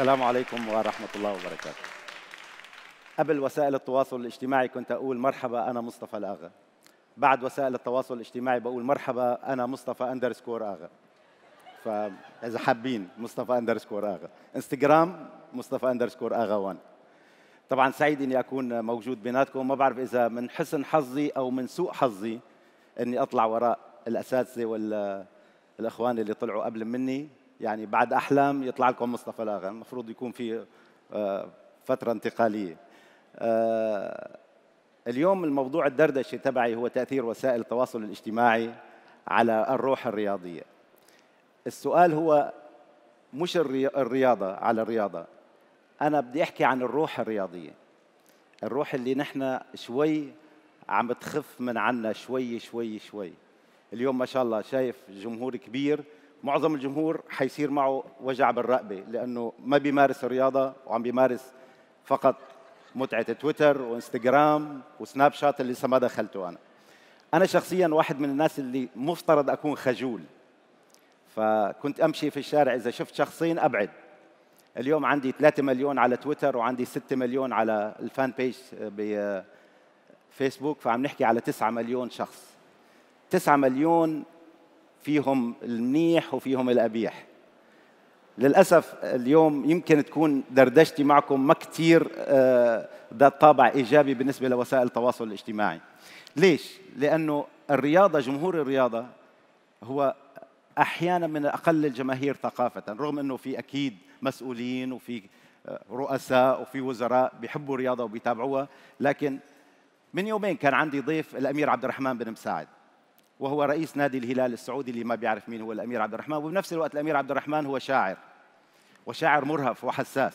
السلام عليكم ورحمة الله وبركاته قبل وسائل التواصل الاجتماعي كنت أقول مرحبا أنا مصطفى الأغا بعد وسائل التواصل الاجتماعي بقول مرحبا أنا مصطفى أندرسكور أغا فإذا حابين مصطفى أندرسكور أغا انستغرام مصطفى أندرسكور أغا 1 طبعا سعيد اني اكون موجود بيناتكم ما بعرف اذا من حسن حظي او من سوء حظي اني اطلع وراء الاساتذه والاخوان اللي طلعوا قبل مني يعني بعد احلام يطلع لكم مصطفى لاغا المفروض يكون في آه، فتره انتقاليه آه، اليوم الموضوع الدردشه تبعي هو تاثير وسائل التواصل الاجتماعي على الروح الرياضيه السؤال هو مش الرياضه على الرياضه انا بدي احكي عن الروح الرياضيه الروح اللي نحن شوي عم تخف من عنا شوي شوي شوي اليوم ما شاء الله شايف جمهور كبير معظم الجمهور حيصير معه وجع بالرقبه لانه ما بيمارس الرياضه وعم بيمارس فقط متعه تويتر وانستغرام وسناب شات اللي لسه ما دخلته انا. انا شخصيا واحد من الناس اللي مفترض اكون خجول. فكنت امشي في الشارع اذا شفت شخصين ابعد. اليوم عندي 3 مليون على تويتر وعندي 6 مليون على الفان بيج بفيسبوك فعم نحكي على 9 مليون شخص. 9 مليون فيهم المنيح وفيهم القبيح للأسف اليوم يمكن تكون دردشتي معكم ما كتير ده آه، طابع إيجابي بالنسبة لوسائل التواصل الاجتماعي ليش؟ لأنه الرياضة جمهور الرياضة هو أحيانا من أقل الجماهير ثقافة رغم أنه في أكيد مسؤولين وفي آه، رؤساء وفي وزراء بيحبوا الرياضة وبيتابعوها لكن من يومين كان عندي ضيف الأمير عبد الرحمن بن مساعد وهو رئيس نادي الهلال السعودي اللي ما بيعرف مين هو الامير عبد الرحمن وبنفس الوقت الامير عبد الرحمن هو شاعر وشاعر مرهف وحساس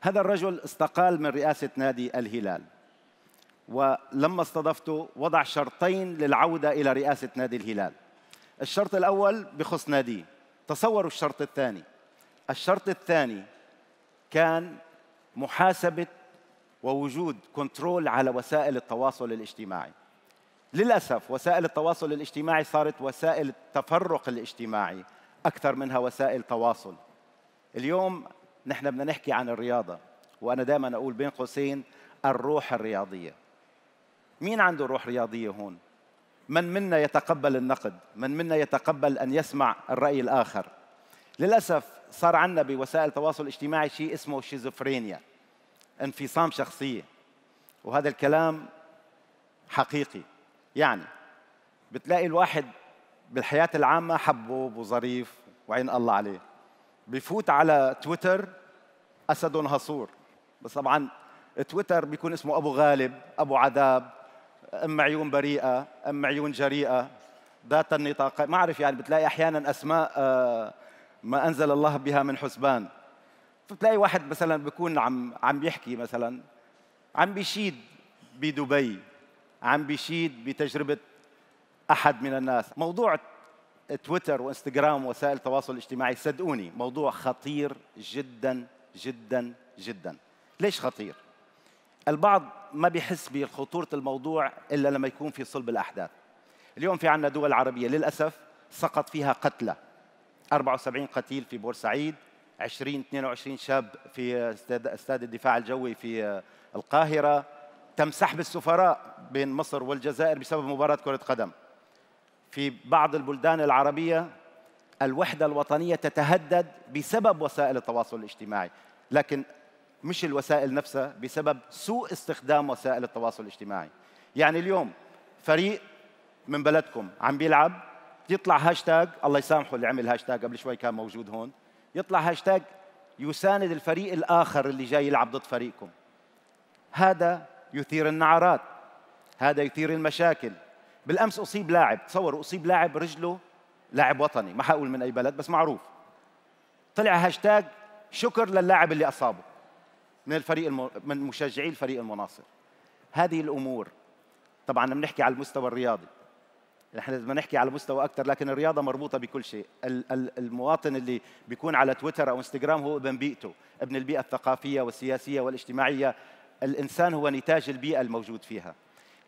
هذا الرجل استقال من رئاسه نادي الهلال ولما استضفته وضع شرطين للعوده الى رئاسه نادي الهلال الشرط الاول بخص ناديه تصوروا الشرط الثاني الشرط الثاني كان محاسبه ووجود كنترول على وسائل التواصل الاجتماعي للأسف وسائل التواصل الاجتماعي صارت وسائل التفرق الاجتماعي أكثر منها وسائل تواصل اليوم نحن بدنا نحكي عن الرياضة وأنا دائما أقول بين قوسين الروح الرياضية مين عنده روح رياضية هون؟ من منا يتقبل النقد من منا يتقبل أن يسمع الرأي الآخر للأسف صار عندنا بوسائل التواصل الاجتماعي شيء اسمه شيزوفرينيا انفصام شخصية وهذا الكلام حقيقي يعني بتلاقي الواحد بالحياة العامة حبوب وظريف وعين الله عليه بفوت على تويتر أسد هصور بس طبعا تويتر بيكون اسمه أبو غالب أبو عذاب أم عيون بريئة أم عيون جريئة ذات النطاق ما أعرف يعني بتلاقي أحيانا أسماء آه، ما أنزل الله بها من حسبان فتلاقي واحد مثلا بيكون عم عم بيحكي مثلا عم بيشيد بدبي عم بيشيد بتجربه احد من الناس موضوع تويتر وانستغرام وسائل التواصل الاجتماعي صدقوني موضوع خطير جدا جدا جدا ليش خطير البعض ما بيحس بخطوره الموضوع الا لما يكون في صلب الاحداث اليوم في عندنا دول عربيه للاسف سقط فيها قتلى 74 قتيل في بورسعيد 20 22 شاب في استاد الدفاع الجوي في القاهره تم سحب السفراء بين مصر والجزائر بسبب مباراة كرة قدم في بعض البلدان العربية الوحدة الوطنية تتهدد بسبب وسائل التواصل الاجتماعي لكن مش الوسائل نفسها بسبب سوء استخدام وسائل التواصل الاجتماعي يعني اليوم فريق من بلدكم عم بيلعب يطلع هاشتاج الله يسامحه اللي عمل هاشتاج قبل شوي كان موجود هون يطلع هاشتاج يساند الفريق الاخر اللي جاي يلعب ضد فريقكم هذا يثير النعرات هذا يثير المشاكل بالامس اصيب لاعب تصوروا اصيب لاعب رجله لاعب وطني ما حقول من اي بلد بس معروف طلع هاشتاج شكر للاعب اللي اصابه من الفريق الم... من مشجعي الفريق المناصر هذه الامور طبعا بنحكي على المستوى الرياضي نحن بدنا نحكي على مستوى اكثر لكن الرياضه مربوطه بكل شيء المواطن اللي بيكون على تويتر او انستغرام هو ابن بيئته ابن البيئه الثقافيه والسياسيه والاجتماعيه الإنسان هو نتاج البيئة الموجود فيها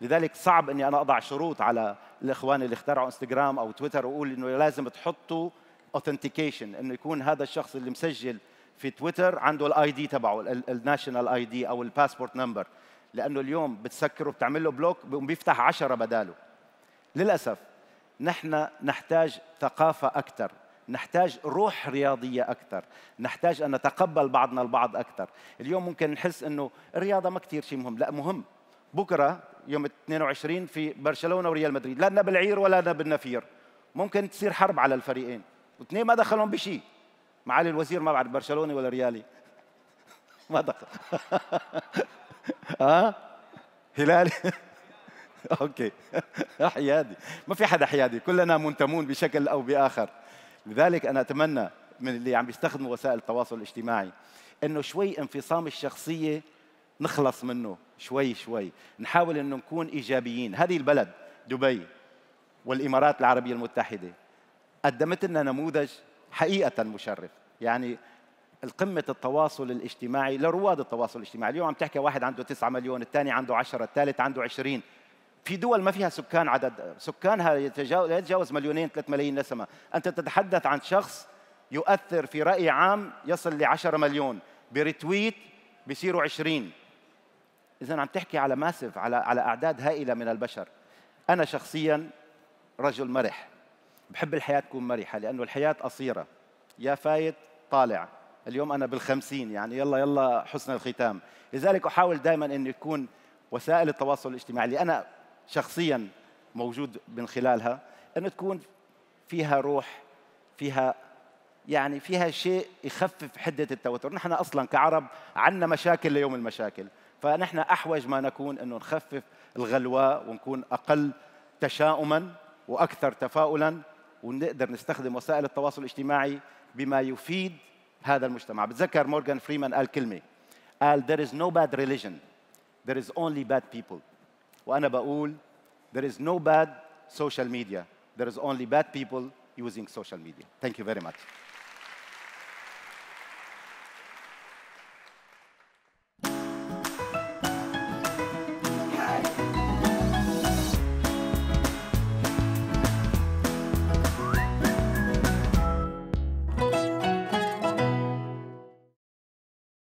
لذلك صعب أني أنا أضع شروط على الإخوان اللي اخترعوا انستغرام أو تويتر وأقول أنه لازم تحطوا اوثنتيكيشن أنه يكون هذا الشخص اللي مسجل في تويتر عنده الاي دي تبعه الناشونال اي دي او الباسبورت نمبر لانه اليوم بتسكره بتعمل له بلوك بيقوم بيفتح 10 بداله للاسف نحن نحتاج ثقافه اكثر نحتاج روح رياضية أكثر نحتاج أن نتقبل بعضنا البعض أكثر اليوم ممكن نحس أنه الرياضة ما كثير شيء مهم لا مهم بكرة يوم 22 في برشلونة وريال مدريد لا لنا بالعير ولا لنا بالنفير ممكن تصير حرب على الفريقين واثنين ما دخلهم بشيء معالي الوزير ما بعرف برشلوني ولا ريالي ما دخل ها هلالي اوكي حيادي ما في حدا حيادي كلنا منتمون بشكل او باخر لذلك أنا أتمنى من اللي عم بيستخدموا وسائل التواصل الاجتماعي انه شوي انفصام الشخصيه نخلص منه شوي شوي نحاول انه نكون ايجابيين هذه البلد دبي والامارات العربيه المتحده قدمت لنا نموذج حقيقه مشرف يعني القمة التواصل الاجتماعي لرواد التواصل الاجتماعي اليوم عم تحكي واحد عنده 9 مليون الثاني عنده 10 الثالث عنده 20 في دول ما فيها سكان عدد سكانها يتجاوز مليونين 3 ملايين نسمة أنت تتحدث عن شخص يؤثر في رأي عام يصل ل 10 مليون بريتويت بيصيروا 20 إذا عم تحكي على ماسف على على أعداد هائلة من البشر أنا شخصيا رجل مرح بحب الحياة تكون مرحة لأنه الحياة قصيرة يا فايت طالع اليوم أنا بالخمسين يعني يلا يلا حسن الختام لذلك أحاول دائما أن يكون وسائل التواصل الاجتماعي اللي أنا شخصيا موجود من خلالها أن تكون فيها روح فيها يعني فيها شيء يخفف حدة التوتر نحن أصلا كعرب عندنا مشاكل ليوم المشاكل فنحن أحوج ما نكون أنه نخفف الغلواء ونكون أقل تشاؤما وأكثر تفاؤلا ونقدر نستخدم وسائل التواصل الاجتماعي بما يفيد هذا المجتمع بتذكر مورغان فريمان قال كلمة قال there is no bad religion there is only bad people وأنا بقول there is no bad social media. There is only bad people using social media. Thank you very much.